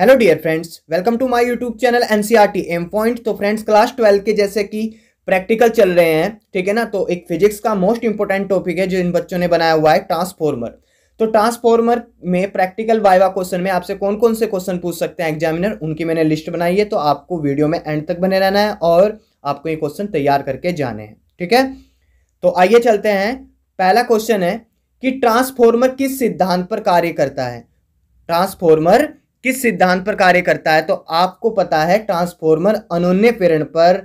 hello dear friends welcome to my YouTube channel NCERT M point तो friends class twelve के जैसे कि practical चल रहे हैं ठीक है ना तो एक फिजिक्स का मोस्ट इंपॉर्टेंट टॉपिक है जो इन बच्चों ने बनाया हुआ है ट्रांसफॉर्मर तो ट्रांसफॉर्मर में प्रैक्टिकल वाइवा क्वेश्चन में आपसे कौन कौन से क्वेश्चन पूछ सकते हैं एग्जामिनर उनकी मैंने लिस्ट बनाई है तो आपको वीडियो में एंड तक बने रहना है और आपको ये क्वेश्चन तैयार करके जाने हैं ठीक है तो आइए चलते हैं पहला क्वेश्चन है कि ट्रांसफॉर्मर किस सिद्धांत पर कार्य करता है ट्रांसफॉर्मर किस सिद्धांत पर कार्य करता है तो आपको पता है ट्रांसफॉर्मर अनोन्य प्रेरण पर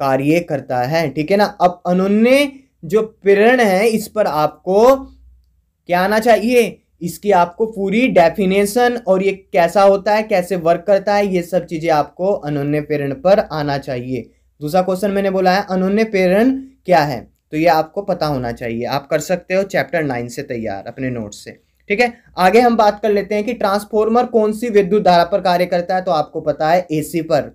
कार्य करता है ठीक है ना अब अनोन्य जो प्रेरण है इस पर आपको क्या आना चाहिए इसकी आपको पूरी डेफिनेशन और ये कैसा होता है कैसे वर्क करता है ये सब चीज़ें आपको अनोन्य प्रेरण पर आना चाहिए दूसरा क्वेश्चन मैंने बोला है अनोन्य प्रेरण क्या है तो ये आपको पता होना चाहिए आप कर सकते हो चैप्टर नाइन से तैयार अपने नोट से ठीक है आगे हम बात कर लेते हैं कि ट्रांसफॉर्मर कौन सी विद्युत धारा पर कार्य करता है तो आपको पता है एसी पर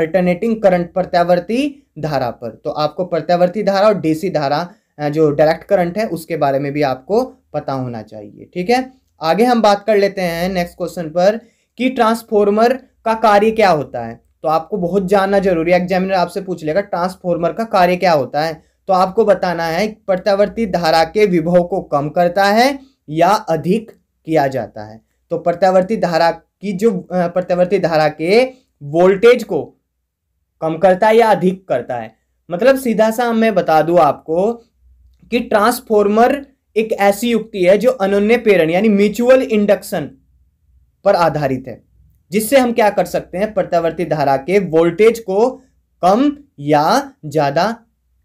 अल्टरनेटिंग करंट प्रत्यावर्ती धारा पर तो आपको प्रत्यावर्ती धारा और डीसी धारा जो डायरेक्ट करंट है उसके बारे में भी आपको पता होना चाहिए ठीक है आगे हम बात कर लेते हैं नेक्स्ट क्वेश्चन पर कि ट्रांसफॉर्मर का कार्य क्या होता है तो आपको बहुत जानना जरूरी है एग्जामिनर आपसे पूछ लेगा ट्रांसफॉर्मर का कार्य क्या होता है तो आपको बताना है प्रत्यावर्ती धारा के विभव को कम करता है या अधिक किया जाता है तो प्रत्यावर्ती धारा की जो प्रत्यावर्ती धारा के वोल्टेज को कम करता है या अधिक करता है मतलब सीधा सा मैं बता दूं आपको कि ट्रांसफॉर्मर एक ऐसी युक्ति है जो अनन्य प्रेरण यानी म्यूचुअल इंडक्शन पर आधारित है जिससे हम क्या कर सकते हैं प्रत्यावर्ती धारा के वोल्टेज को कम या ज़्यादा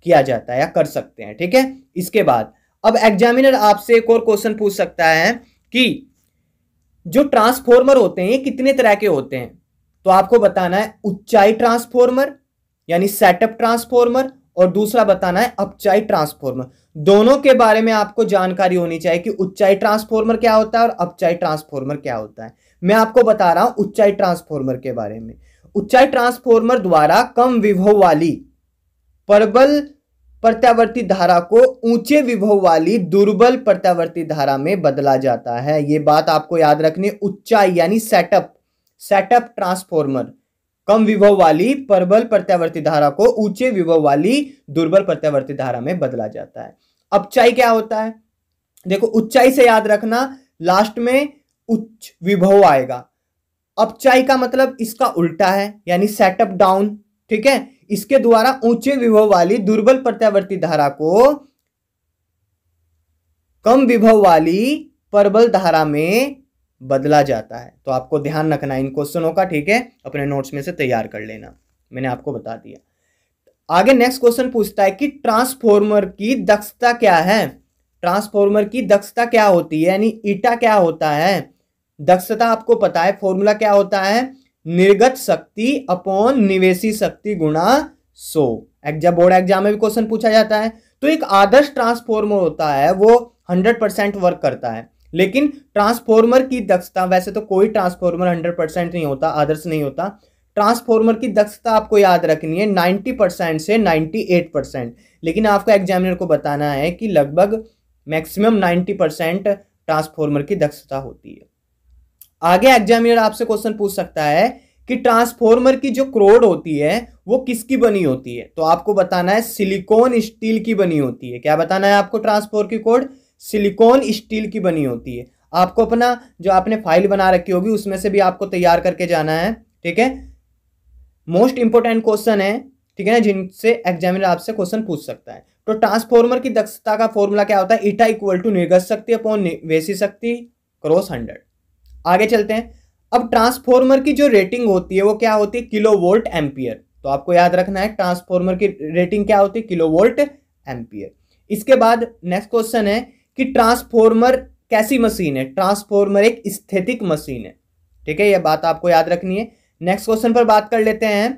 किया जाता है या कर सकते हैं ठीक है इसके बाद अब एग्जामिनर आपसे एक और क्वेश्चन पूछ सकता है कि जो ट्रांसफॉर्मर होते हैं कितने तरह के होते हैं तो आपको बताना है उच्चाई ट्रांसफॉर्मर यानी सेटअप ट्रांसफॉर्मर और दूसरा बताना है अपचाई ट्रांसफॉर्मर दोनों के बारे में आपको जानकारी होनी चाहिए कि उच्चाई ट्रांसफॉर्मर क्या होता है और अपचाई ट्रांसफॉर्मर क्या होता है मैं आपको बता रहा हूं उच्चाई ट्रांसफॉर्मर के बारे में उच्चाई ट्रांसफॉर्मर द्वारा कम विभव वाली परबल प्रत्यावर्ती धारा को ऊंचे विभव वाली दुर्बल प्रत्यावर्ती धारा में बदला जाता है ये बात आपको याद रखनी उच्चाई यानी सेटअप सेटअप ट्रांसफॉर्मर कम विभव वाली प्रबल प्रत्यावर्ती धारा को ऊंचे विभव वाली दुर्बल प्रत्यावर्ती धारा में बदला जाता है अपचाई क्या होता है देखो उच्चाई से याद रखना लास्ट में उच्च विभव आएगा अपचाई का मतलब इसका उल्टा है यानी सेटअप डाउन ठीक है इसके द्वारा ऊंचे विभव वाली दुर्बल प्रत्यावर्ती धारा को कम विभव वाली प्रबल धारा में बदला जाता है तो आपको ध्यान रखना इन क्वेश्चनों का ठीक है अपने नोट्स में से तैयार कर लेना मैंने आपको बता दिया आगे नेक्स्ट क्वेश्चन पूछता है कि ट्रांसफॉर्मर की दक्षता क्या है ट्रांसफॉर्मर की दक्षता क्या होती है यानी ईटा क्या होता है दक्षता आपको पता है फॉर्मूला क्या होता है निर्गत शक्ति अपॉन निवेशी शक्ति गुणा सो एग्जाम बोर्ड एग्जाम में भी क्वेश्चन पूछा जाता है तो एक आदर्श ट्रांसफॉर्मर होता है वो हंड्रेड परसेंट वर्क करता है लेकिन ट्रांसफॉर्मर की दक्षता वैसे तो कोई ट्रांसफॉर्मर हंड्रेड परसेंट नहीं होता आदर्श नहीं होता ट्रांसफॉर्मर की दक्षता आपको याद रखनी है नाइन्टी परसेंट से नाइन्टी एट परसेंट लेकिन आपको एग्जामिनर को बताना है कि लगभग मैक्सिमम नाइन्टी परसेंट ट्रांसफॉर्मर की दक्षता होती है आगे एग्जामिनर आपसे क्वेश्चन पूछ सकता है कि ट्रांसफॉर्मर की जो क्रोड होती है वो किसकी बनी होती है तो आपको बताना है सिलिकॉन स्टील की बनी होती है क्या बताना है आपको ट्रांसफॉर्मर की क्रोड सिलिकॉन स्टील की बनी होती है आपको अपना जो आपने फाइल बना रखी होगी उसमें से भी आपको तैयार करके जाना है ठीक है मोस्ट इंपॉर्टेंट क्वेश्चन है ठीक है ना जिनसे एग्जामिनर आपसे क्वेश्चन पूछ सकता है तो ट्रांसफॉर्मर की दक्षता का फॉर्मूला क्या होता है इटा इक्वल टू निर्गत शक्ति अपॉन वैसी शक्ति क्रॉस हंड्रेड आगे चलते हैं अब ट्रांसफॉर्मर की जो रेटिंग होती है वो क्या होती है किलो वोल्ट एम्पियर तो आपको याद रखना है ट्रांसफॉर्मर की रेटिंग क्या होती है किलो वोल्ट एम्पियर इसके बाद नेक्स्ट क्वेश्चन है कि ट्रांसफॉर्मर कैसी मशीन है ट्रांसफॉर्मर एक स्थितिक मशीन है ठीक है यह बात आपको याद रखनी है नेक्स्ट क्वेश्चन पर बात कर लेते हैं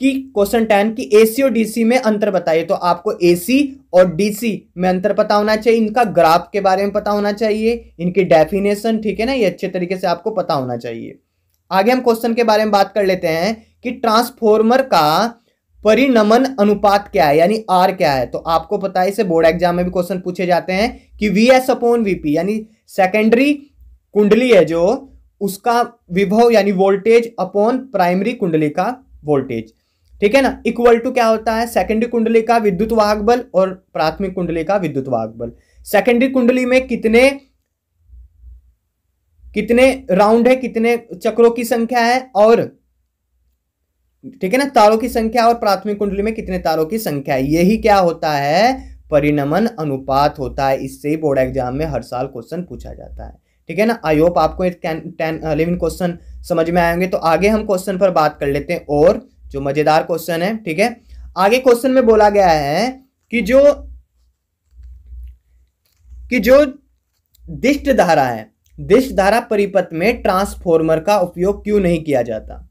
कि क्वेश्चन टेन की एसी और डीसी में अंतर बताइए तो आपको एसी और डीसी में अंतर पता होना चाहिए इनका ग्राफ के बारे में पता होना चाहिए इनकी डेफिनेशन ठीक है ना ये अच्छे तरीके से आपको पता होना चाहिए आगे हम क्वेश्चन के बारे में बात कर लेते हैं कि ट्रांसफॉर्मर का परिणमन अनुपात क्या है यानी आर क्या है तो आपको पता है इसे बोर्ड एग्जाम में भी क्वेश्चन पूछे जाते हैं कि वी एस अपोन वीपी यानी सेकेंडरी कुंडली है जो उसका विभव यानी वोल्टेज अपॉन प्राइमरी कुंडली का वोल्टेज ठीक है ना इक्वल टू क्या होता है सेकेंडरी कुंडली का विद्युत वाहक बल और प्राथमिक कुंडली का विद्युत वाहक बल सेकेंडरी कुंडली में कितने कितने राउंड है कितने चक्रों की संख्या है और ठीक है ना तारों की संख्या और प्राथमिक कुंडली में कितने तारों की संख्या है यही क्या होता है परिणमन अनुपात होता है इससे ही बोर्ड एग्जाम में हर साल क्वेश्चन पूछा जाता है ठीक है ना आई होप आपको क्वेश्चन समझ में आएंगे तो आगे हम क्वेश्चन पर बात कर लेते हैं और जो मजेदार क्वेश्चन है ठीक है आगे क्वेश्चन में बोला गया है कि जो कि जो दिष्ट धारा है दिष्ट धारा परिपथ में ट्रांसफॉर्मर का उपयोग क्यों नहीं किया जाता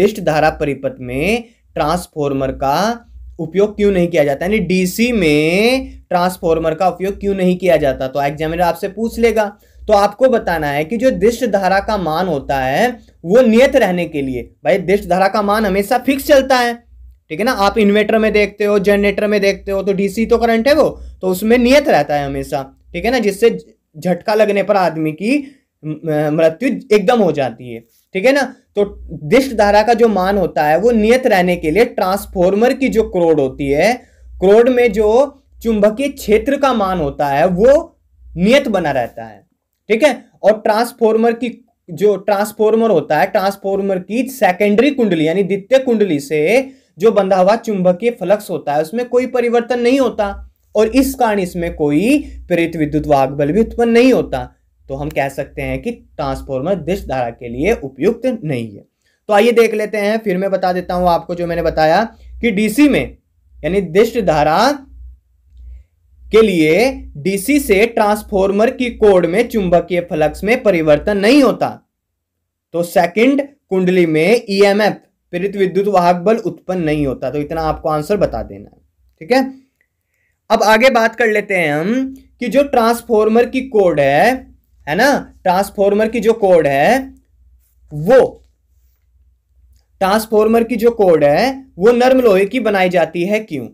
दिष्ट धारा परिपथ में ट्रांसफॉर्मर का उपयोग क्यों नहीं किया जाता यानी डीसी में ट्रांसफॉर्मर का उपयोग क्यों नहीं किया जाता तो एग्जामिनर आपसे पूछ लेगा तो आपको बताना है कि जो दिष्ट धारा का मान होता है वो नियत रहने के लिए भाई दिष्ट धारा का मान हमेशा फिक्स चलता है ठीक है ना आप इन्वर्टर में देखते हो जनरेटर में देखते हो तो डीसी तो करंट है वो तो उसमें नियत रहता है हमेशा ठीक है ना जिससे झटका लगने पर आदमी की मृत्यु एकदम हो जाती है ठीक है ना तो दिष्ट धारा का जो मान होता है वो नियत रहने के लिए ट्रांसफॉर्मर की जो क्रोड होती है क्रोड में जो चुंबकीय क्षेत्र का मान होता है वो नियत बना रहता है ठीक है और ट्रांसफॉर्मर की जो ट्रांसफॉर्मर होता है ट्रांसफॉर्मर की सेकेंडरी कुंडली यानी द्वितीय कुंडली से जो बंधा हुआ चुंबकीय फलक्स होता है उसमें कोई परिवर्तन नहीं होता और इस कारण इसमें कोई प्रेरित विद्युत वाहक बल भी उत्पन्न नहीं होता तो हम कह सकते हैं कि ट्रांसफॉर्मर दिश धारा के लिए उपयुक्त नहीं है तो आइए देख लेते हैं फिर मैं बता देता हूं आपको जो मैंने बताया कि डीसी में यानी दिष्ट धारा के लिए डीसी से ट्रांसफॉर्मर की कोड में चुंबकीय फ्लक्स में परिवर्तन नहीं होता तो सेकंड कुंडली में ईएमएफ e प्रेरित विद्युत वाहक बल उत्पन्न नहीं होता तो इतना आपको आंसर बता देना है ठीक है अब आगे बात कर लेते हैं हम कि जो ट्रांसफॉर्मर की कोड है है ना ट्रांसफॉर्मर की जो कोड है वो ट्रांसफॉर्मर की जो कोड है वो नर्म लोहे की बनाई जाती है क्यों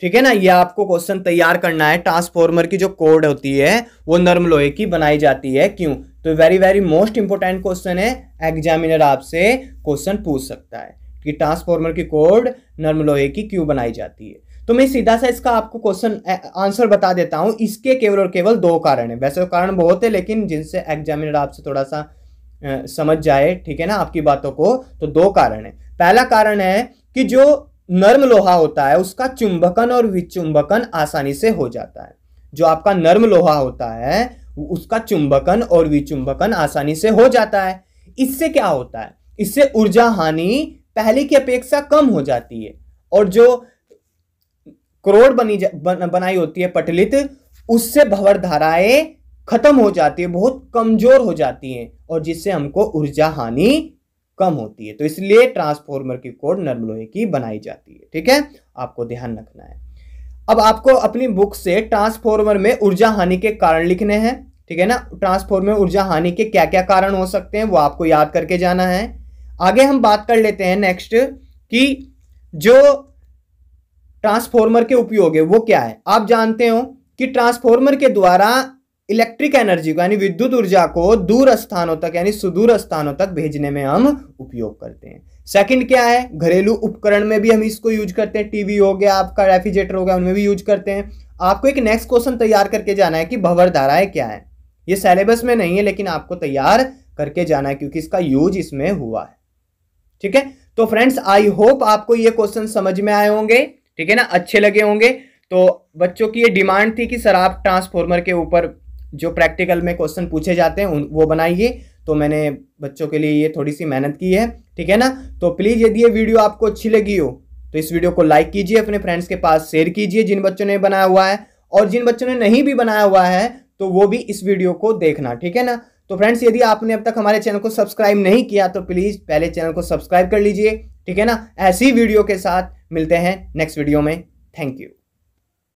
ठीक है ना ये आपको क्वेश्चन तैयार करना है ट्रांसफॉर्मर की जो कोड होती है वो नर्म लोहे की बनाई जाती है क्यों तो very very most important question है एग्जामिनर आपसे क्वेश्चन पूछ सकता है कि ट्रांसफॉर्मर की कोड नर्म लोहे की क्यों बनाई जाती है तो मैं सीधा सा इसका आपको क्वेश्चन आंसर बता देता हूँ इसके केवल और केवल दो कारण है वैसे तो कारण बहुत है लेकिन जिनसे एग्जामिनर आपसे थोड़ा सा समझ जाए ठीक है ना आपकी बातों को तो दो कारण है पहला कारण है कि जो नर्म लोहा होता है उसका चुंबकन और विचुंबकन आसानी से हो जाता है जो आपका नर्म लोहा होता है उसका चुंबकन और विचुंबकन आसानी से हो जाता है इससे क्या होता है इससे ऊर्जा हानि पहले की अपेक्षा कम हो जाती है और जो करोड़ बनी बन, बनाई होती है पटलित उससे भवर धाराएं खत्म हो जाती है बहुत कमजोर हो जाती हैं और जिससे हमको ऊर्जा हानि कम होती है तो इसलिए ट्रांसफॉर्मर की कोड नर्म लोहे की बनाई जाती है ठीक है आपको ध्यान रखना है अब आपको अपनी बुक से ट्रांसफॉर्मर में ऊर्जा हानि के कारण लिखने हैं ठीक है ना ट्रांसफॉर्मर ऊर्जा हानि के क्या क्या कारण हो सकते हैं वो आपको याद करके जाना है आगे हम बात कर लेते हैं नेक्स्ट कि जो ट्रांसफॉर्मर के उपयोग है वो क्या है आप जानते हो कि ट्रांसफॉर्मर के द्वारा इलेक्ट्रिक एनर्जी को यानी विद्युत ऊर्जा को दूर स्थानों तक यानी सुदूर स्थानों तक भेजने में हम उपयोग करते हैं सेकंड क्या है घरेलू उपकरण में भी हम इसको यूज करते हैं टीवी हो गया आपका रेफ्रिजरेटर हो गया उनमें भी यूज करते हैं आपको एक नेक्स्ट क्वेश्चन तैयार करके जाना है कि भंवर धाराएं क्या है ये सिलेबस में नहीं है लेकिन आपको तैयार करके जाना है क्योंकि इसका यूज इसमें हुआ है ठीक है तो फ्रेंड्स आई होप आपको ये क्वेश्चन समझ में आए होंगे ठीक है ना अच्छे लगे होंगे तो बच्चों की ये डिमांड थी कि सर आप ट्रांसफॉर्मर के ऊपर जो प्रैक्टिकल में क्वेश्चन पूछे जाते हैं वो बनाइए तो मैंने बच्चों के लिए ये थोड़ी सी मेहनत की है ठीक है ना तो प्लीज़ यदि ये वीडियो आपको अच्छी लगी हो तो इस वीडियो को लाइक कीजिए अपने फ्रेंड्स के पास शेयर कीजिए जिन बच्चों ने बनाया हुआ है और जिन बच्चों ने नहीं भी बनाया हुआ है तो वो भी इस वीडियो को देखना ठीक है ना तो फ्रेंड्स यदि आपने अब तक हमारे चैनल को सब्सक्राइब नहीं किया तो प्लीज़ पहले चैनल को सब्सक्राइब कर लीजिए ठीक है ना ऐसी वीडियो के साथ मिलते हैं नेक्स्ट वीडियो में थैंक यू